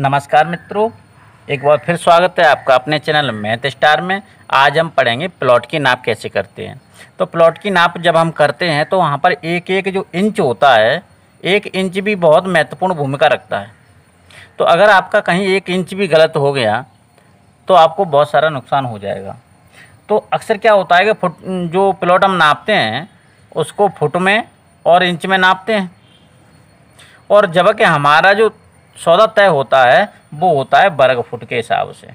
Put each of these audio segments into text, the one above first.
नमस्कार मित्रों एक बार फिर स्वागत है आपका अपने चैनल मैथ स्टार में आज हम पढ़ेंगे प्लॉट की नाप कैसे करते हैं तो प्लॉट की नाप जब हम करते हैं तो वहाँ पर एक एक जो इंच होता है एक इंच भी बहुत महत्वपूर्ण भूमिका रखता है तो अगर आपका कहीं एक इंच भी गलत हो गया तो आपको बहुत सारा नुकसान हो जाएगा तो अक्सर क्या होता है कि फुट जो प्लॉट हम नापते हैं उसको फुट में और इंच में नापते हैं और जबकि हमारा जो सौदा तय होता है वो होता है वर्ग फुट के हिसाब से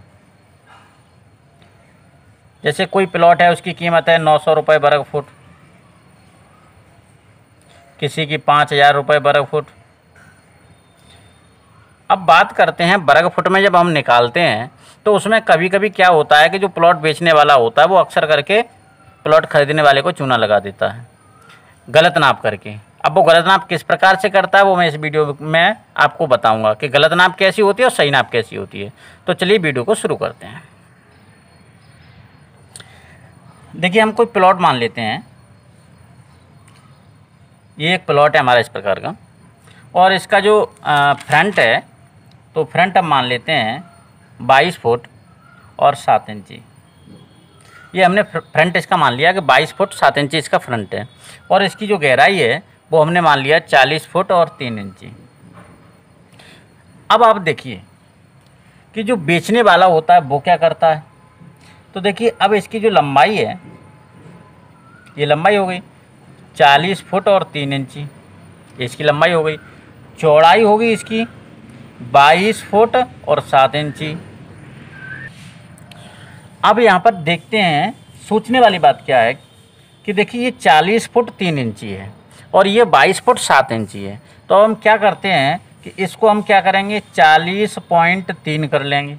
जैसे कोई प्लॉट है उसकी कीमत है नौ सौ रुपये वर्ग फुट किसी की पाँच हज़ार रुपये वर्ग फुट अब बात करते हैं वर्ग फुट में जब हम निकालते हैं तो उसमें कभी कभी क्या होता है कि जो प्लॉट बेचने वाला होता है वो अक्सर करके प्लॉट खरीदने वाले को चूना लगा देता है गलत नाप करके अब वो गलत नाप किस प्रकार से करता है वो मैं इस वीडियो में आपको बताऊंगा कि गलत नाप कैसी होती है और सही नाप कैसी होती है तो चलिए वीडियो को शुरू करते हैं देखिए हम कोई प्लॉट मान लेते हैं ये एक प्लॉट है हमारा इस प्रकार का और इसका जो फ्रंट है तो फ्रंट हम मान लेते हैं बाईस फुट और सात इंची ये हमने फ्रंट इसका मान लिया कि बाईस फुट सात इंची इसका फ्रंट है और इसकी जो गहराई है वो हमने मान लिया चालीस फुट और तीन इंची अब आप देखिए कि जो बेचने वाला होता है वो क्या करता है तो देखिए अब इसकी जो लंबाई है ये लंबाई हो गई चालीस फुट और तीन इंची इसकी लंबाई हो गई चौड़ाई होगी इसकी बाईस फुट और सात इंची अब यहाँ पर देखते हैं सोचने वाली बात क्या है कि देखिए ये चालीस फुट तीन इंची है और ये बाईस फुट सात इंची है तो हम क्या करते हैं कि इसको हम क्या करेंगे चालीस पॉइंट तीन कर लेंगे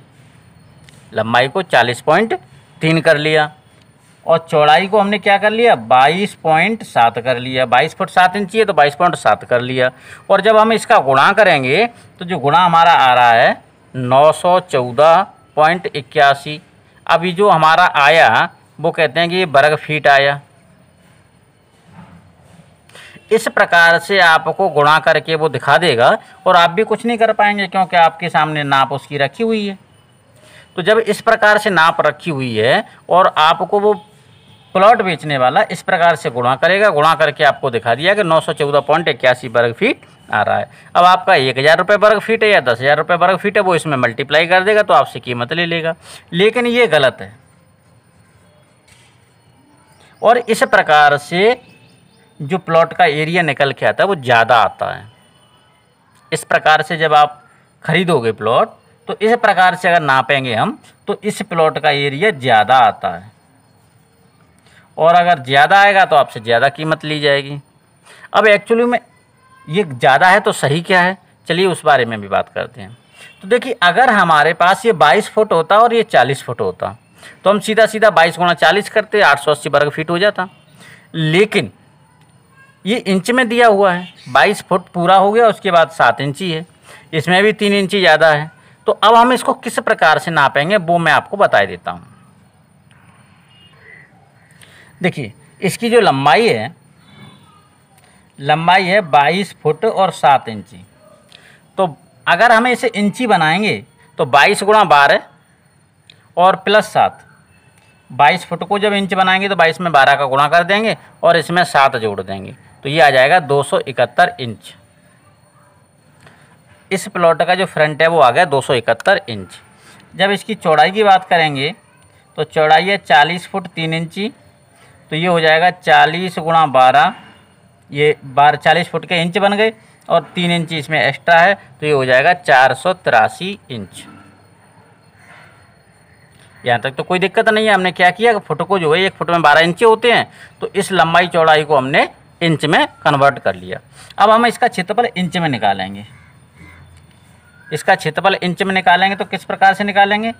लंबाई को चालीस पॉइंट तीन कर लिया और चौड़ाई को हमने क्या कर लिया बाईस पॉइंट सात कर लिया बाईस फुट सात इंची है तो बाईस पॉइंट सात कर लिया और जब हम इसका गुणा करेंगे तो जो गुणा हमारा आ रहा है नौ सौ चौदह पॉइंट इक्यासी अभी जो हमारा आया वो कहते हैं कि ये वर्ग फीट आया इस प्रकार से आपको गुणा करके वो दिखा देगा और आप भी कुछ नहीं कर पाएंगे क्योंकि आपके सामने नाप उसकी रखी हुई है तो जब इस प्रकार से नाप रखी हुई है और आपको वो प्लॉट बेचने वाला इस प्रकार से गुणा करेगा गुणा करके आपको दिखा दिया कि नौ सौ चौदह पॉइंट इक्यासी वर्ग फीट आ रहा है अब आपका एक हज़ार रुपये वर्ग फीट है या दस हज़ार रुपये वर्ग फीट है वो इसमें मल्टीप्लाई कर देगा तो आपसे कीमत ले लेगा लेकिन ये गलत है और इस प्रकार से जो प्लॉट का एरिया निकल के आता है वो ज़्यादा आता है इस प्रकार से जब आप खरीदोगे प्लॉट तो इस प्रकार से अगर नापेंगे हम तो इस प्लॉट का एरिया ज़्यादा आता है और अगर ज़्यादा आएगा तो आपसे ज़्यादा कीमत ली जाएगी अब एक्चुअली में ये ज़्यादा है तो सही क्या है चलिए उस बारे में भी बात करते हैं तो देखिए अगर हमारे पास ये 22 फुट होता और ये 40 फुट होता तो हम सीधा सीधा 22 गुणा चालीस करते 880 वर्ग फीट हो जाता लेकिन ये इंच में दिया हुआ है बाईस फुट पूरा हो गया उसके बाद सात इंची है इसमें भी तीन इंची ज़्यादा है तो अब हम इसको किस प्रकार से नापेंगे वो मैं आपको बता देता हूँ देखिए इसकी जो लंबाई है लंबाई है बाईस फुट और सात इंची तो अगर हमें इसे इंची बनाएंगे तो बाईस गुणा बारह और प्लस सात बाईस फुट को जब इंच बनाएंगे तो बाईस में बारह का गुणा कर देंगे और इसमें सात जोड़ देंगे तो ये आ जाएगा दो इंच इस प्लॉट का जो फ्रंट है वो आ गया दो इंच जब इसकी चौड़ाई की बात करेंगे तो चौड़ाई है चालीस फुट तीन इंची तो ये हो जाएगा चालीस गुणा बारह ये बारह चालीस फुट के इंच बन गए और तीन इंच इसमें एक्स्ट्रा है तो ये हो जाएगा चार सौ तिरासी इंच यहाँ तक तो कोई दिक्कत नहीं है हमने क्या किया फुट को जो है एक फुट में बारह इंच होते हैं तो इस लंबाई चौड़ाई को हमने इंच में कन्वर्ट कर लिया अब हम इसका क्षेत्रफल इंच में निकालेंगे इसका क्षेत्रफल इंच में निकालेंगे तो किस प्रकार से निकालेंगे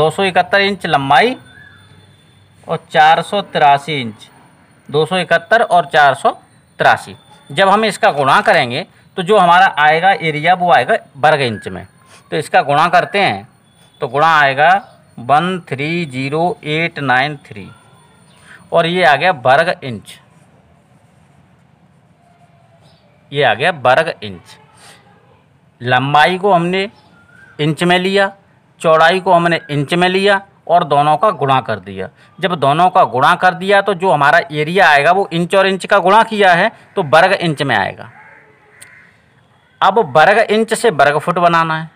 दो इंच लंबाई और चार इंच दो और चार जब हम इसका गुणा करेंगे तो जो हमारा आएगा एरिया वो आएगा वर्ग इंच में तो इसका गुणा करते हैं तो गुणा आएगा one three zero eight nine three और ये आ गया वर्ग इंच ये आ गया वर्ग इंच लंबाई को हमने इंच में लिया चौड़ाई को हमने इंच में लिया और दोनों का गुणा कर दिया जब दोनों का गुणा कर दिया तो जो हमारा एरिया आएगा वो इंच और इंच का गुणा किया है तो वर्ग इंच में आएगा अब वर्ग इंच से वर्ग फुट बनाना है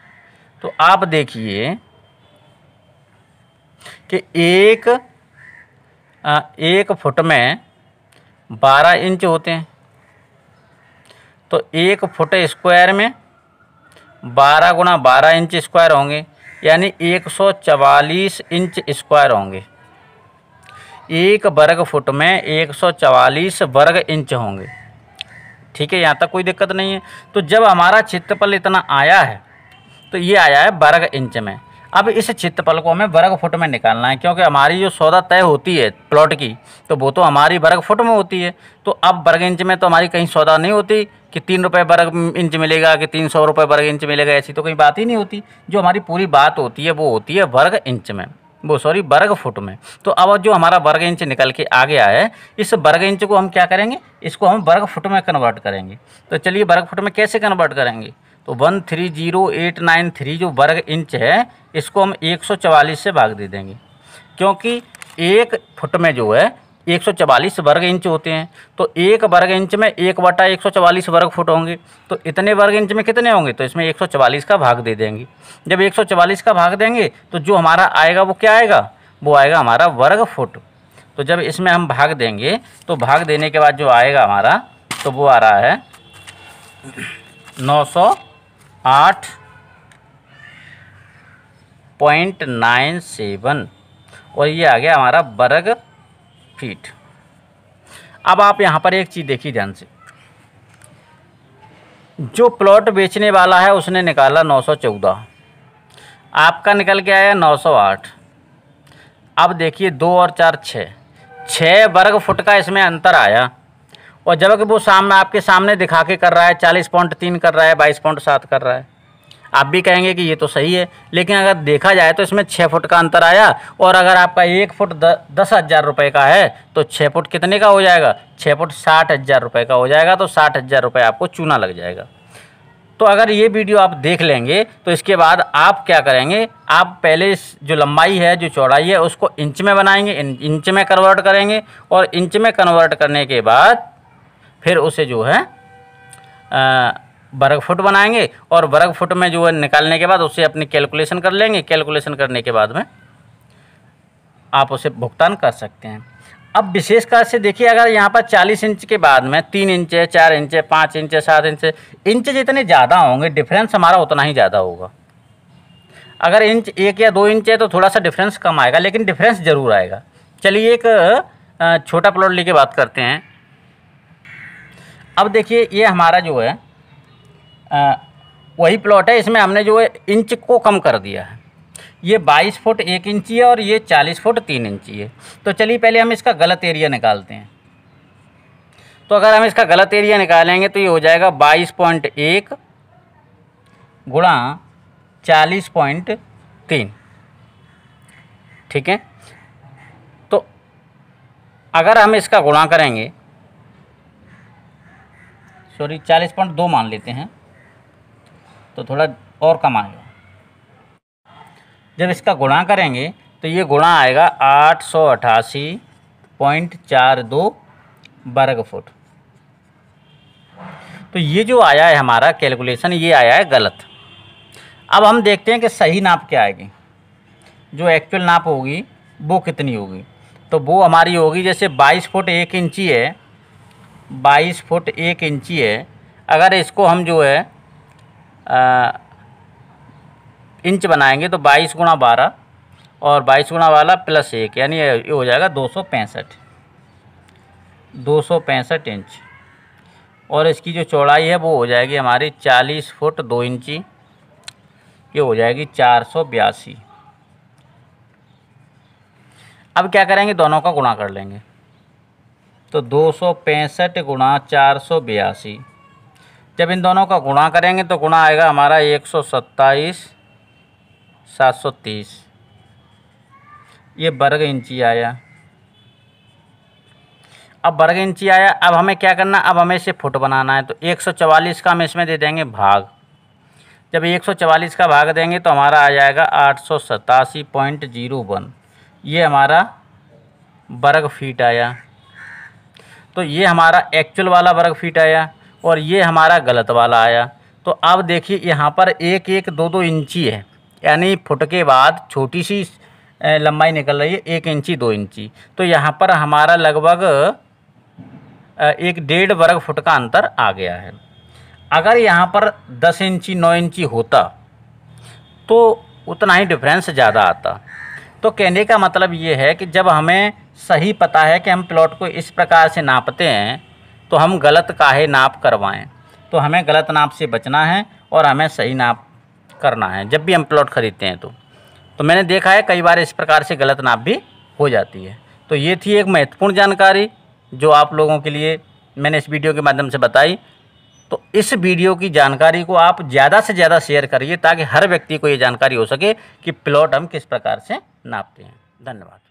तो आप देखिए कि एक आ, एक फुट में बारह इंच होते हैं तो एक फुट स्क्वायर में बारह गुना बारह इंच स्क्वायर होंगे यानी एक सौ चवालीस इंच स्क्वायर होंगे एक वर्ग फुट में एक सौ चवालीस वर्ग इंच होंगे ठीक है यहाँ तक कोई दिक्कत नहीं है तो जब हमारा क्षेत्रफल इतना आया है तो ये आया है वर्ग इंच में अब इस चित्तपल को हमें वर्ग फुट में निकालना है क्योंकि हमारी जो सौदा तय होती है प्लॉट की तो वो तो हमारी वर्ग फुट में होती है तो अब वर्ग इंच में तो हमारी कहीं सौदा नहीं होती कि तीन रुपये वर्ग इंच मिलेगा कि तीन सौ रुपये वर्ग इंच मिलेगा ऐसी तो कहीं बात ही नहीं होती जो हमारी पूरी बात होती है वो होती है वर्ग इंच में वो सॉरी वर्ग फुट में तो अब जो हमारा वर्ग इंच निकल के आ गया है इस वर्ग इंच को हम क्या करेंगे इसको हम वर्ग फुट में कन्वर्ट करेंगे तो चलिए वर्ग फुट में कैसे कन्वर्ट करेंगे तो one three zero eight nine three जो वर्ग इंच है इसको हम एक सौ चवालीस से भाग दे देंगे क्योंकि एक फुट में जो है एक सौ चवालीस वर्ग इंच होते हैं तो एक वर्ग इंच में एक बटा एक सौ चवालीस वर्ग फुट होंगे तो इतने वर्ग इंच में कितने होंगे तो इसमें एक सौ चवालीस का भाग दे देंगे जब एक सौ चवालीस का भाग देंगे तो जो हमारा आएगा वो क्या आएगा वो आएगा हमारा वर्ग फुट तो जब इसमें हम भाग देंगे तो भाग देने के बाद जो आएगा हमारा तो वो आ रहा है नौ सौ आठ पॉइंट नाइन सेवन और ये आ गया हमारा वर्ग फीट अब आप यहाँ पर एक चीज़ देखिए ध्यान से जो प्लॉट बेचने वाला है उसने निकाला नौ सौ चौदह आपका निकल के आया नौ सौ आठ अब देखिए दो और चार छः छः वर्ग फुट का इसमें अंतर आया और जब वो सामने आपके सामने दिखा के कर रहा है चालीस पॉइंट तीन कर रहा है बाईस पॉइंट सात कर रहा है आप भी कहेंगे कि ये तो सही है लेकिन अगर देखा जाए तो इसमें छः फुट का अंतर आया और अगर आपका एक फुट द, दस हज़ार रुपये का है तो छः फुट कितने का हो जाएगा छः फुट साठ हज़ार रुपये का हो जाएगा तो साठ हज़ार रुपये आपको चूना लग जाएगा तो अगर ये वीडियो आप देख लेंगे तो इसके बाद आप क्या करेंगे आप पहले जो लंबाई है जो चौड़ाई है उसको इंच में बनाएंगे इंच में कन्वर्ट करेंगे और इंच में कन्वर्ट करने के बाद फिर उसे जो है वर्ग फुट बनाएंगे और वर्ग फुट में जो है निकालने के बाद उसे अपनी कैलकुलेशन कर लेंगे कैलकुलेशन करने के बाद में आप उसे भुगतान कर सकते हैं अब विशेषकर से देखिए अगर यहाँ पर चालीस इंच के बाद में तीन इंच चार इंच पाँच इंच सात इंच इंच जितने ज़्यादा होंगे डिफरेंस हमारा उतना ही ज़्यादा होगा अगर इंच एक या दो इंच है तो थोड़ा सा डिफरेंस कम आएगा लेकिन डिफरेंस ज़रूर आएगा चलिए एक छोटा प्लॉट लेके बात करते हैं अब देखिए ये हमारा जो है आ, वही प्लॉट है इसमें हमने जो है इंच को कम कर दिया है ये 22 फुट एक इंची है और ये 40 फुट तीन इंची है तो चलिए पहले हम इसका गलत एरिया निकालते हैं तो अगर हम इसका गलत एरिया निकालेंगे तो ये हो जाएगा बाईस पॉइंट एक गुणा चालीस पॉइंट तीन ठीक है तो अगर हम इसका गुणा करेंगे सॉरी चालीस पॉइंट दो मान लेते हैं तो थोड़ा और कम आएगा जब इसका गुणा करेंगे तो ये गुणा आएगा आठ सौ अठासी पॉइंट चार दो वर्ग फुट तो ये जो आया है हमारा कैलकुलेशन ये आया है गलत अब हम देखते हैं कि सही नाप क्या आएगी जो एक्चुअल नाप होगी वो कितनी होगी तो वो हमारी होगी जैसे बाईस फुट एक इंची है बाईस फुट एक इंची है अगर इसको हम जो है आ, इंच बनाएंगे तो बाईस गुणा बारह और बाईस गुणा वाला प्लस एक यानी ये हो जाएगा दो सौ पैंसठ दो सौ पैंसठ इंच और इसकी जो चौड़ाई है वो हो जाएगी हमारी चालीस फुट दो इंची ये हो जाएगी चार सौ बयासी अब क्या करेंगे दोनों का गुणा कर लेंगे तो दो सौ पैंसठ गुणा चार सौ बयासी जब इन दोनों का गुणा करेंगे तो गुणा आएगा हमारा एक सौ सत्ताईस सात सौ तीस ये वर्ग इंची आया अब वर्ग इंची आया अब हमें क्या करना अब हमें इसे फुट बनाना है तो एक सौ चवालीस का हम इसमें दे देंगे भाग जब एक सौ चवालीस का भाग देंगे तो हमारा आ जाएगा आठ सौ सतासी पॉइंट जीरो वन ये हमारा वर्ग फीट आया तो ये हमारा एक्चुअल वाला वर्ग फीट आया और ये हमारा गलत वाला आया तो अब देखिए यहाँ पर एक एक दो दो इंची है यानी फुट के बाद छोटी सी लंबाई निकल रही है एक इंची दो इंची तो यहाँ पर हमारा लगभग एक डेढ़ वर्ग फुट का अंतर आ गया है अगर यहाँ पर दस इंची नौ इंची होता तो उतना ही डिफरेंस ज़्यादा आता तो कहने का मतलब ये है कि जब हमें सही पता है कि हम प्लॉट को इस प्रकार से नापते हैं तो हम गलत काहे नाप करवाएं तो हमें गलत नाप से बचना है और हमें सही नाप करना है जब भी हम प्लॉट ख़रीदते हैं तो तो मैंने देखा है कई बार इस प्रकार से गलत नाप भी हो जाती है तो ये थी एक महत्वपूर्ण जानकारी जो आप लोगों के लिए मैंने इस वीडियो के माध्यम से बताई तो इस वीडियो की जानकारी को आप ज़्यादा से ज़्यादा शेयर करिए ताकि हर व्यक्ति को ये जानकारी हो सके कि प्लॉट हम किस प्रकार से नापते हैं धन्यवाद